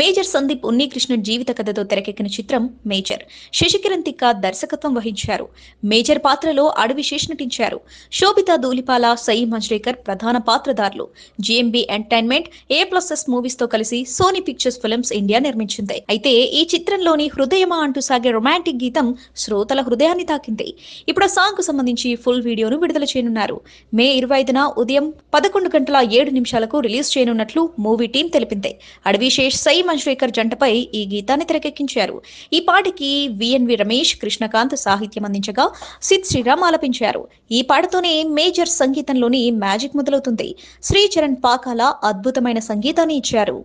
major Sandeep Unnikrishna జీవిత కథతో తెరకెక్కిన చిత్రం మేజర్ శశికిరణ్ తిక్క దర్శకత్వం వహించారు మేజర్ పాత్రలో అడవి శేష్ నటించారు శోభిత దూలిపాల సై మంజ్రేకర్ ప్రధాన పాత్రదారులు GMB entertainment A plus S movies తో కలిసి సోనీ పిక్చర్స్ ఫిల్మ్స్ ఇండియా నిర్మించింది అయితే ఈ చిత్రంలోని హృదయమా అంటూ సాగే రొమాంటిక్ గీతం శ్రోతల హృదయాన్ని తాకింది ఇప్పుడు ఆ సాంగ్ కు సంబంధించి ఫుల్ వీడియోను విడుదల చేయనున్నారు మే ఇరవై ఐదున ఉదయం పదకొండు గంటల ఏడు నిమిషాలకు రిలీజ్ చేయనున్నట్లు మూవీ టీం తెలిపింది అడవి శేష్ సై మంజురేకర్ జంటపై ఈ గీతాన్ని తెరకెక్కించారు ఈ పాటికి విఎన్వి రమేష్ కృష్ణకాంత్ సాహిత్యం అందించగా సిద్ శ్రీరామ్ ఆలపించారు ఈ పాటతోనే మేజర్ సంగీతంలోని మ్యాజిక్ మొదలవుతుంది శ్రీచరణ్ పాకాల అద్భుతమైన సంగీతాన్ని ఇచ్చారు